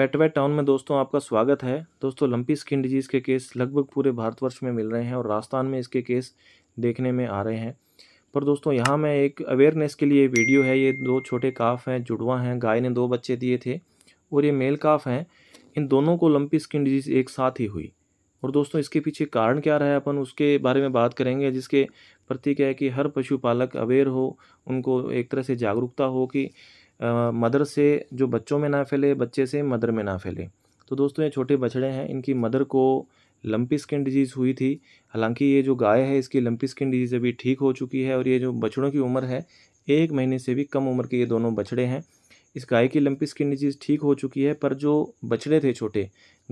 पेटवेट town में दोस्तों आपका स्वागत है दोस्तों लंपी स्किन डिजीज़ के केस लगभग पूरे भारतवर्ष में मिल रहे हैं और राजस्थान में इसके केस देखने में आ रहे हैं पर दोस्तों यहाँ मैं एक अवेयरनेस के लिए वीडियो है ये दो छोटे काफ हैं जुड़वा हैं गाय ने दो बच्चे दिए थे और ये मेल काफ हैं इन दोनों को लंपी स्किन डिजीज़ एक साथ ही हुई और दोस्तों इसके पीछे कारण क्या रहा है अपन उसके बारे में बात करेंगे जिसके प्रति क्या है कि हर पशुपालक अवेयर हो उनको एक तरह से जागरूकता हो कि मदर से जो बच्चों में ना फैले बच्चे से मदर में ना फैले तो दोस्तों ये छोटे बछड़े हैं इनकी मदर को लंपी स्किन डिजीज़ हुई थी हालांकि ये जो गाय है इसकी लंपी स्किन डिजीज़ अभी ठीक हो चुकी है और ये जो बछड़ों की उम्र है एक महीने से भी कम उम्र के ये दोनों बछड़े हैं इस गाय की लंपी स्किन डिजीज़ ठीक हो चुकी है पर जो बछड़े थे छोटे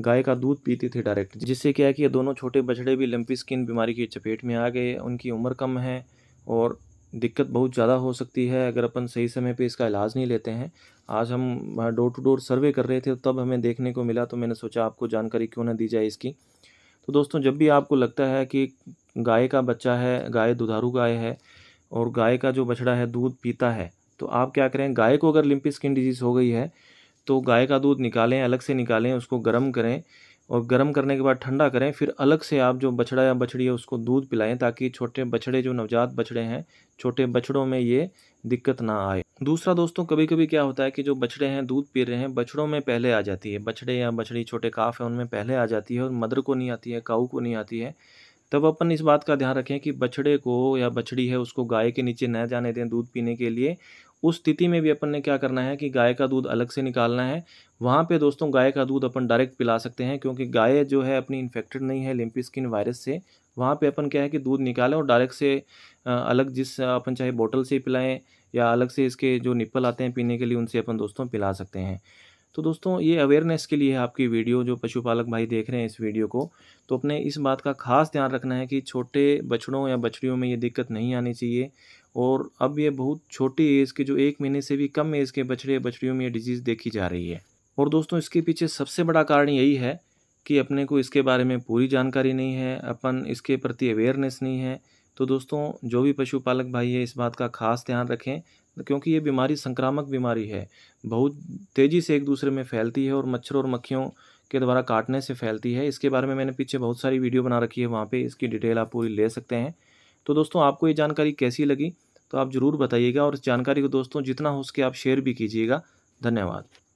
गाय का दूध पीते थे डायरेक्ट जिससे क्या है कि ये दोनों छोटे बछड़े भी लंपी स्किन बीमारी की चपेट में आ गए उनकी उम्र कम है और दिक्कत बहुत ज़्यादा हो सकती है अगर अपन सही समय पे इसका इलाज नहीं लेते हैं आज हम हाँ, डोर टू डोर सर्वे कर रहे थे तब हमें देखने को मिला तो मैंने सोचा आपको जानकारी क्यों ना दी जाए इसकी तो दोस्तों जब भी आपको लगता है कि गाय का बच्चा है गाय दुधारू गाय है और गाय का जो बछड़ा है दूध पीता है तो आप क्या करें गाय को अगर लिम्पी स्किन डिजीज़ हो गई है तो गाय का दूध निकालें अलग से निकालें उसको गर्म करें और गर्म करने के बाद ठंडा करें फिर अलग से आप जो बछड़ा या बछड़ी है उसको दूध पिलाएं ताकि छोटे बछड़े जो नवजात बछड़े हैं छोटे बछड़ों में ये दिक्कत ना आए दूसरा दोस्तों कभी कभी क्या होता है कि जो बछड़े हैं दूध पी रहे हैं बछड़ों में पहले आ जाती है बछड़े या बछड़ी छोटे काफ हैं उनमें पहले आ जाती है और मदर को नहीं आती है काऊ को नहीं आती है तब अपन इस बात का ध्यान रखें कि बछड़े को या बछड़ी है उसको गाय के नीचे न जाने दें दूध पीने के लिए उस स्थिति में भी अपन ने क्या करना है कि गाय का दूध अलग से निकालना है वहाँ पे दोस्तों गाय का दूध अपन डायरेक्ट पिला सकते हैं क्योंकि गाय जो है अपनी इन्फेक्टेड नहीं है लिम्पी स्किन वायरस से वहाँ पे अपन क्या है कि दूध निकालें और डायरेक्ट से अलग जिस अपन चाहे बोतल से पिलाएं या अलग से इसके जो निप्पल आते हैं पीने के लिए उनसे अपन दोस्तों पिला सकते हैं तो दोस्तों ये अवेयरनेस के लिए है आपकी वीडियो जो पशुपालक भाई देख रहे हैं इस वीडियो को तो अपने इस बात का खास ध्यान रखना है कि छोटे बछड़ों या बछड़ियों में ये दिक्कत नहीं आनी चाहिए और अब ये बहुत छोटी एज के जो एक महीने से भी कम एज के बछड़े बछड़ियों में ये डिजीज़ देखी जा रही है और दोस्तों इसके पीछे सबसे बड़ा कारण यही है कि अपने को इसके बारे में पूरी जानकारी नहीं है अपन इसके प्रति अवेयरनेस नहीं है तो दोस्तों जो भी पशुपालक भाई है इस बात का खास ध्यान रखें क्योंकि ये बीमारी संक्रामक बीमारी है बहुत तेज़ी से एक दूसरे में फैलती है और मच्छरों और मक्खियों के द्वारा काटने से फैलती है इसके बारे में मैंने पीछे बहुत सारी वीडियो बना रखी है वहाँ पर इसकी डिटेल आप पूरी ले सकते हैं तो दोस्तों आपको ये जानकारी कैसी लगी तो आप ज़रूर बताइएगा और इस जानकारी को दोस्तों जितना हो सके आप शेयर भी कीजिएगा धन्यवाद